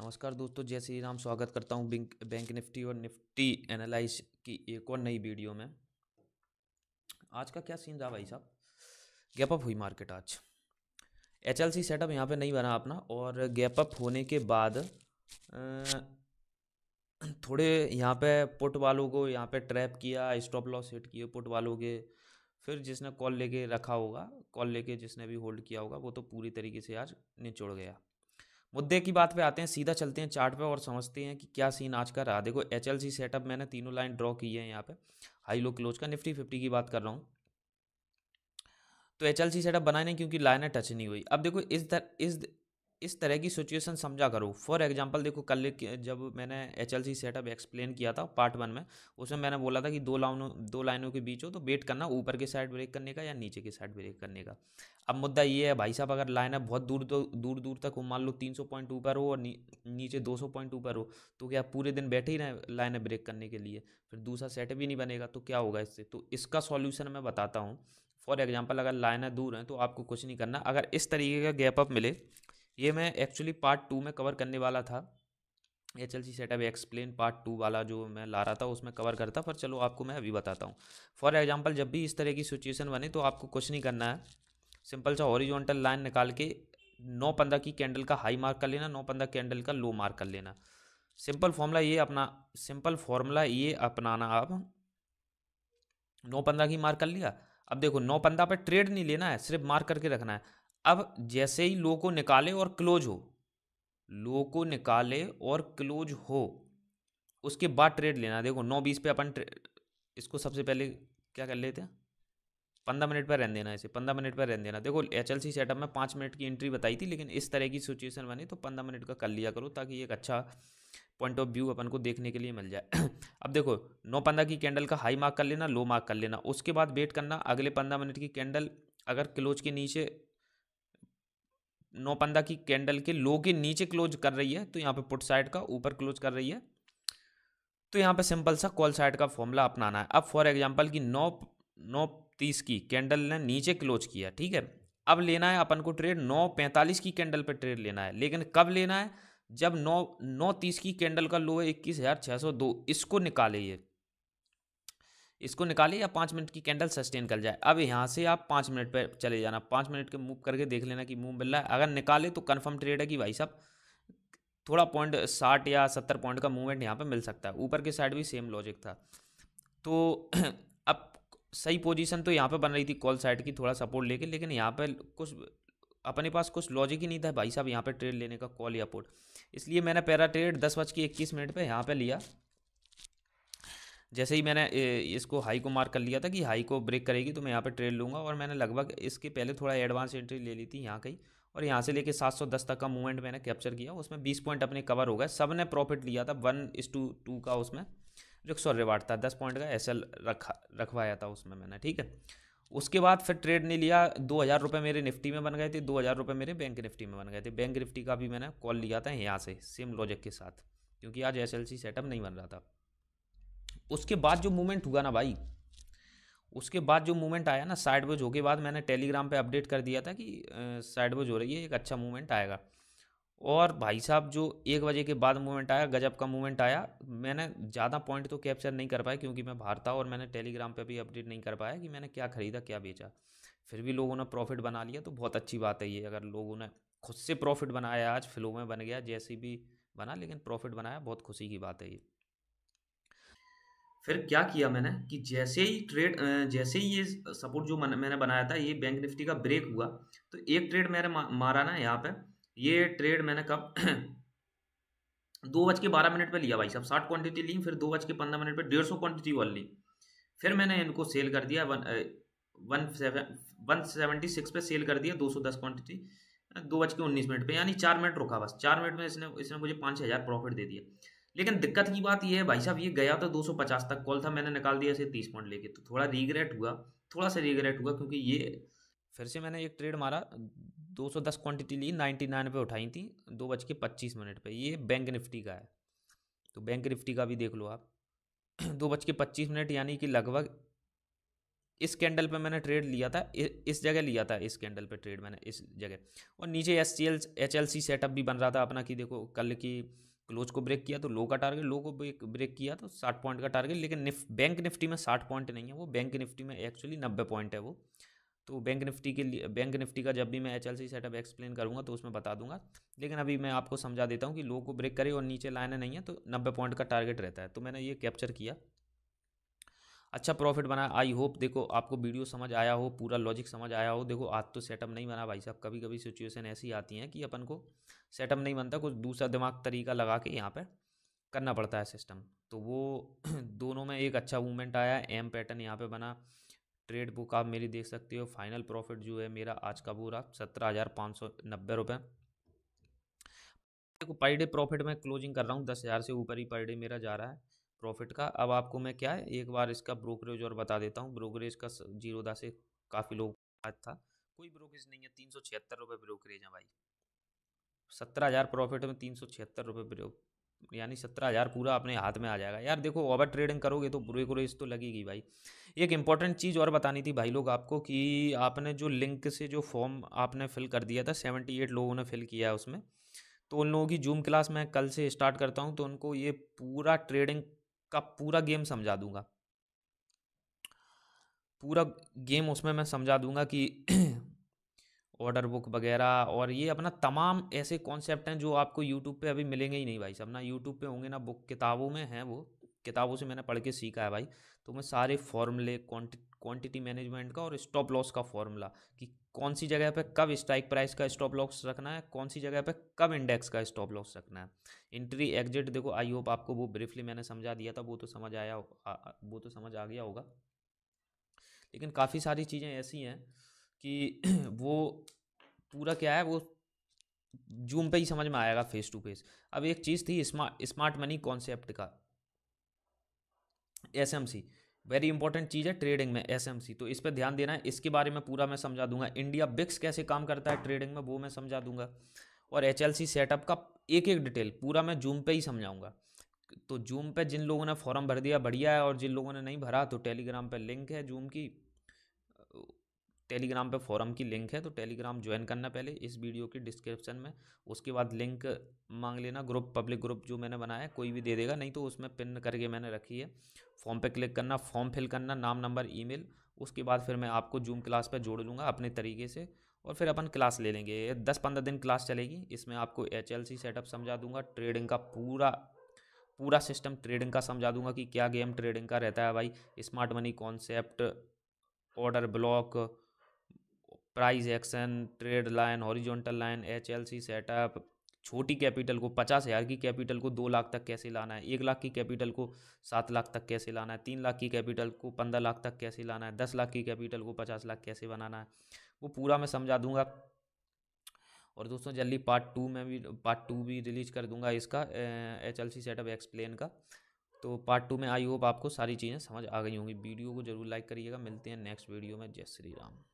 नमस्कार दोस्तों जय श्री राम स्वागत करता हूँ बैंक बैंक निफ्टी और निफ्टी एनालाइज की एक और नई वीडियो में आज का क्या सीन रहा भाई साहब गैप अप हुई मार्केट आज एच एल सी सेटअप यहाँ पे नहीं बना अपना और गैप अप होने के बाद थोड़े यहाँ पे पुट वालों को यहाँ पे ट्रैप किया स्टॉप लॉस हिट किए पुट वालों के फिर जिसने कॉल लेके रखा होगा कॉल लेके जिसने भी होल्ड किया होगा वो तो पूरी तरीके से आज निचोड़ गया मुद्दे की बात पे आते हैं सीधा चलते हैं चार्ट पे और समझते हैं कि क्या सीन आज का रहा देखो एच एल सी सेटअप मैंने तीनों लाइन ड्रॉ की है यहाँ पे हाई लो क्लोज का निफ्टी फिफ्टी की बात कर रहा हूँ तो एच एल सी सेटअप बनाए नहीं क्योंकि लाइनें टच नहीं हुई अब देखो इस दर इस इस तरह की सिचुएशन समझा करो फॉर एग्जाम्पल देखो कल जब मैंने H L C setup explain किया था पार्ट वन में उसमें मैंने बोला था कि दो लाइनों दो लाइनों के बीच हो तो वेट करना ऊपर के साइड ब्रेक करने का या नीचे के साइड ब्रेक करने का अब मुद्दा ये है भाई साहब अगर लाइन है बहुत दूर तो दूर दूर तक हो मान लो तीन सौ पॉइंट ऊपर हो और नी, नीचे दो सौ पॉइंट ऊपर हो तो क्या पूरे दिन बैठे ही रहें लाइनें ब्रेक करने के लिए फिर दूसरा सेटअप ही नहीं बनेगा तो क्या होगा इससे तो इसका सॉल्यूशन मैं बताता हूँ फॉर एग्जाम्पल अगर लाइनें दूर हैं तो आपको कुछ नहीं करना अगर इस तरीके का गैप अप मिले ये मैं एक्चुअली पार्ट टू में कवर करने वाला था H L C setup explain part two वाला जो मैं ला रहा था उसमें कवर करता पर चलो आपको मैं अभी बताता हूँ फॉर एग्जाम्पल जब भी इस तरह की सिचुएशन बने तो आपको कुछ नहीं करना है सिंपल सा ऑरिजोनटल लाइन निकाल के नौ पंद्रह की कैंडल का हाई मार्क कर लेना नौ पंद्रह कैंडल का लो मार्क कर लेना सिंपल फॉर्मूला ये अपना सिंपल फॉर्मूला ये अपनाना आप नौ पंद्रह की मार्क कर लिया अब देखो नौ पंद्रह पर ट्रेड नहीं लेना है सिर्फ मार्क करके रखना है अब जैसे ही लो को निकाले और क्लोज हो लो को निकाले और क्लोज हो उसके बाद ट्रेड लेना देखो नौ बीस पे अपन इसको सबसे पहले क्या कर लेते हैं पंद्रह मिनट पर रहने देना इसे पंद्रह मिनट पर रहने देना देखो एच एल सी सेटअप में पाँच मिनट की एंट्री बताई थी लेकिन इस तरह की सिचुएशन बनी तो पंद्रह मिनट का कर लिया करो ताकि एक अच्छा पॉइंट ऑफ व्यू अपन को देखने के लिए मिल जाए अब देखो नौ पंद्रह की कैंडल का हाई मार्क कर लेना लो मार्क कर लेना उसके बाद वेट करना अगले पंद्रह मिनट की कैंडल अगर क्लोज के नीचे नौ पंद्रह की कैंडल के लो के नीचे क्लोज कर रही है तो यहाँ पे पुट साइड का ऊपर क्लोज कर रही है तो यहाँ पे सिंपल सा कॉल साइड का फॉर्मूला अपनाना है अब फॉर एग्जांपल कि नौ नौ तीस की कैंडल ने नीचे क्लोज किया ठीक है अब लेना है अपन को ट्रेड नौ पैंतालीस की कैंडल पर ट्रेड लेना है लेकिन कब लेना है जब नौ नौ तीस की कैंडल का लो है इक्कीस हज़ार छः सौ दो इसको निकाले ये इसको निकालिए या पाँच मिनट की कैंडल सस्टेन कर जाए अब यहाँ से आप पाँच मिनट पर चले जाना पाँच मिनट के मूव करके देख लेना कि मूव मिल रहा है अगर निकाले तो कन्फर्म ट्रेड है कि भाई साहब थोड़ा पॉइंट साठ या सत्तर पॉइंट का मूवमेंट यहाँ पर मिल सकता है ऊपर के साइड भी सेम लॉजिक था तो अब सही पोजीशन तो यहाँ पे बन रही थी कॉल साइड की थोड़ा सपोर्ट लेके लेकिन यहाँ पे कुछ अपने पास कुछ लॉजिक ही नहीं था भाई साहब यहाँ पे ट्रेड लेने का कॉल या पोर्ट इसलिए मैंने पैरा ट्रेड दस बज के इक्कीस मिनट पर यहाँ पर लिया जैसे ही मैंने इसको हाई को मार्क कर लिया था कि हाई को ब्रेक करेगी तो मैं यहाँ पे ट्रेड लूँगा और मैंने लगभग इसके पहले थोड़ा एडवांस एंट्री ले ली थी यहाँ कहीं और यहाँ से लेके 710 तक का मूवमेंट मैंने कैप्चर किया उसमें 20 पॉइंट अपने कवर हो गए सब ने प्रॉफिट लिया था वन इस टू टू का उसमें जो सॉ रिवार्ड था दस पॉइंट का एस एल रखा रखवाया था उसमें मैंने ठीक है उसके बाद फिर ट्रेड ने लिया दो हज़ार रुपये मेरे निफ्टी में बन गए थे दो हज़ार रुपये मेरे बैंक निफ्टी में बन गए थे बैंक निफ्टी का भी मैंने कॉल लिया था यहाँ से सेम लॉजिक के साथ क्योंकि आज एस एल सी सेटअप नहीं बन रहा था उसके बाद जो मूवमेंट हुआ ना भाई उसके बाद जो मूवमेंट आया ना साइडवेज के बाद मैंने टेलीग्राम पे अपडेट कर दिया था कि साइडवेज हो रही है एक अच्छा मूवमेंट आएगा और भाई साहब जो एक बजे के बाद मूवमेंट आया गजब का मूवमेंट आया मैंने ज़्यादा पॉइंट तो कैप्चर नहीं कर पाया क्योंकि मैं बाहर था और मैंने टेलीग्राम पे भी अपडेट नहीं कर पाया कि मैंने क्या ख़रीदा क्या बेचा फिर भी लोगों ने प्रॉफिट बना लिया तो बहुत अच्छी बात है ये अगर लोगों ने खुद से प्रॉफिट बनाया आज फ्लो में बन गया जैसे भी बना लेकिन प्रॉफिट बनाया बहुत खुशी की बात है ये फिर क्या किया मैंने कि जैसे ही ट्रेड जैसे ही ये सपोर्ट जो मैंने बनाया था ये बैंक निफ्टी का ब्रेक हुआ तो एक ट्रेड मैंने मारा ना यहाँ पे ये ट्रेड मैंने कब दो बज के बारह मिनट पे लिया भाई साहब साठ क्वांटिटी ली फिर दो बज के पंद्रह मिनट पे डेढ़ सौ क्वांटिटी वाली ली फिर मैंने इनको सेल कर दिया one one seven one seventy six पे सेल कर दिया दो सौ दस क्वांटिटी दो बज के उन्नीस मिनट पे यानी चार मिनट रुका बस चार मिनट में इसने इसने मुझे पाँच हज़ार प्रॉफिट दे दिया लेकिन दिक्कत की बात यह है भाई साहब ये गया तो 250 तक कॉल था मैंने निकाल दिया इसे 30 पॉइंट लेके तो थोड़ा रिग्रेट हुआ थोड़ा सा रिग्रेट हुआ क्योंकि ये फिर से मैंने एक ट्रेड मारा 210 क्वांटिटी ली 99 पे उठाई थी दो बज के पच्चीस मिनट पर ये बैंक निफ्टी का है तो बैंक निफ्टी का भी देख लो आप दो बज के पच्चीस मिनट यानी कि लगभग इस कैंडल पे मैंने ट्रेड लिया था इस जगह लिया था इस कैंडल पे ट्रेड मैंने इस जगह और नीचे S C L H L C setup भी बन रहा था अपना कि देखो कल की क्लोज को ब्रेक किया तो लो का टारगेट लो को ब्रेक किया तो साठ पॉइंट का टारगेट लेकिन निफ बैंक निफ्टी में साठ पॉइंट नहीं है वो बैंक निफ्टी में एक्चुअली नब्बे पॉइंट है वो तो बैंक निफ्टी के लिए बैंक निफ्टी का जब भी मैं H L C setup explain करूँगा तो उसमें बता दूंगा लेकिन अभी मैं आपको समझा देता हूँ कि लो को ब्रेक करे और नीचे लाइनें नहीं है तो नब्बे पॉइंट का टारगेट रहता है तो मैंने ये कैप्चर किया अच्छा प्रॉफिट बना आई होप देखो आपको वीडियो समझ आया हो पूरा लॉजिक समझ आया हो देखो आज तो सेटअप नहीं बना भाई साहब कभी कभी सिचुएशन ऐसी आती है कि अपन को सेटअप नहीं बनता कुछ दूसरा दिमाग तरीका लगा के यहाँ पर करना पड़ता है सिस्टम तो वो दोनों में एक अच्छा मूवमेंट आया एम पैटर्न यहाँ पर बना ट्रेड बुक आप मेरी देख सकते हो फाइनल प्रॉफिट जो है मेरा आज का पूरा सत्रह हज़ार पाँच सौ नब्बे रुपये देखो पर डे प्रॉफिट मैं क्लोजिंग कर रहा हूँ दस हज़ार से ऊपर ही पर डे मेरा जा रहा है प्रॉफिट का अब आपको मैं क्या है एक बार इसका ब्रोकरेज और बता देता हूँ ब्रोकरेज का दा से काफ़ी लोग आज था कोई ब्रोकरेज नहीं है तीन सौ छिहत्तर रुपये ब्रोकरेज है भाई सत्रह हज़ार प्रॉफिट में तीन सौ छिहत्तर रुपये यानी सत्रह हज़ार पूरा अपने हाथ में आ जाएगा यार देखो ओवर ट्रेडिंग करोगे तो ब्रोकरेज तो लगेगी भाई एक इंपॉर्टेंट चीज़ और बतानी थी भाई लोग आपको कि आपने जो लिंक से जो फॉर्म आपने फिल कर दिया था सेवेंटी एट लोगों ने फिल किया है उसमें तो उन लोगों की जूम क्लास मैं कल से स्टार्ट करता हूँ तो उनको ये पूरा ट्रेडिंग का पूरा गेम समझा दूंगा पूरा गेम उसमें मैं समझा दूंगा कि ऑर्डर बुक वगैरह और ये अपना तमाम ऐसे कॉन्सेप्ट हैं जो आपको यूट्यूब पे अभी मिलेंगे ही नहीं भाई सब ना यूट्यूब पे होंगे ना बुक किताबों में हैं वो किताबों से मैंने पढ़ के सीखा है भाई तो मैं सारे फॉर्मूले क्वांटिटी मैनेजमेंट का और स्टॉप लॉस का फॉर्मूला कि कौन सी जगह पे कब स्ट्राइक प्राइस का स्टॉप लॉस रखना है कौन सी जगह पे कब इंडेक्स का स्टॉप लॉस रखना है इंट्री एग्जिट देखो आई होप आपको वो ब्रीफली मैंने समझा दिया था वो तो समझ आया आ, वो तो समझ आ गया होगा लेकिन काफ़ी सारी चीज़ें ऐसी हैं कि वो पूरा क्या है वो जूम पे ही समझ में आएगा फेस टू फेस अब एक चीज़ थी स्मार्ट स्मार्ट मनी कॉन्सेप्ट का S M C very important चीज़ है ट्रेडिंग में एस एम सी तो इस पर ध्यान देना है इसके बारे में पूरा मैं समझा दूंगा इंडिया बिक्स कैसे काम करता है ट्रेडिंग में वो मैं समझा दूंगा और एच एल सी सेटअप का एक एक डिटेल पूरा मैं जूम पे ही समझाऊंगा तो जूम पे जिन लोगों ने फॉर्म भर दिया बढ़िया है और जिन लोगों ने नहीं भरा तो टेलीग्राम पे लिंक है जूम की टेलीग्राम पे फोरम की लिंक है तो टेलीग्राम ज्वाइन करना पहले इस वीडियो की डिस्क्रिप्शन में उसके बाद लिंक मांग लेना ग्रुप पब्लिक ग्रुप जो मैंने बनाया है कोई भी दे देगा नहीं तो उसमें पिन करके मैंने रखी है फॉर्म पे क्लिक करना फॉर्म फिल करना नाम नंबर ईमेल उसके बाद फिर मैं आपको जूम क्लास पर जोड़ लूँगा अपने तरीके से और फिर अपन क्लास ले लेंगे दस पंद्रह दिन क्लास चलेगी इसमें आपको एच सेटअप समझा दूंगा ट्रेडिंग का पूरा पूरा सिस्टम ट्रेडिंग का समझा दूंगा कि क्या गेम ट्रेडिंग का रहता है भाई smart money concept order block price action trade line horizontal line H L C setup छोटी कैपिटल को पचास हज़ार की कैपिटल को दो लाख तक कैसे लाना है एक लाख की कैपिटल को सात लाख तक कैसे लाना है तीन लाख की कैपिटल को पंद्रह लाख तक कैसे लाना है दस लाख की कैपिटल को पचास लाख कैसे बनाना है वो पूरा मैं समझा दूंगा और दोस्तों जल्दी पार्ट टू में भी पार्ट टू भी रिलीज कर दूंगा इसका H L C setup explain का तो पार्ट टू में आई होप आपको सारी चीज़ें समझ आ गई होंगी वीडियो को जरूर लाइक करिएगा मिलते हैं नेक्स्ट वीडियो में जय श्री राम